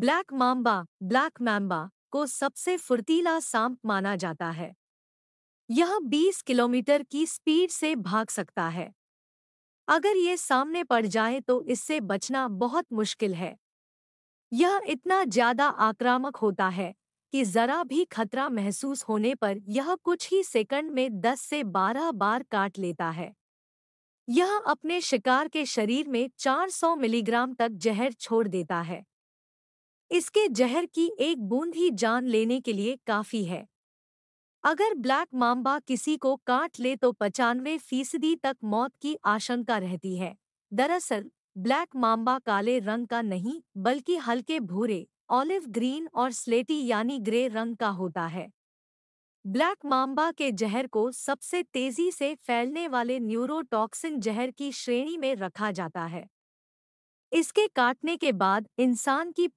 black mamba black mamba को सबसे फुर्तीला सांप माना जाता है यह 20 किलोमीटर की स्पीड से भाग सकता है अगर ये सामने पड़ जाए तो इससे बचना बहुत मुश्किल है यह इतना ज्यादा आक्रामक होता है कि जरा भी खतरा महसूस होने पर यह कुछ ही सेकंड में 10 से 12 बार काट लेता है यह अपने शिकार के शरीर में 400 मिलीग्राम तक जहर छोड़ देता है इसके जहर की एक बूंद ही जान लेने के लिए काफी है अगर ब्लैक माम्बा किसी को काट ले तो पचानवे फीसदी तक मौत की आशंका रहती है दरअसल ब्लैक माम्बा काले रंग का नहीं बल्कि हल्के भूरे ऑलिव ग्रीन और स्लेटी यानी ग्रे रंग का होता है ब्लैक माम्बा के जहर को सबसे तेजी से फैलने वाले न्यूरोटॉक्सिन जहर की श्रेणी में रखा जाता है इसके काटने के बाद इंसान की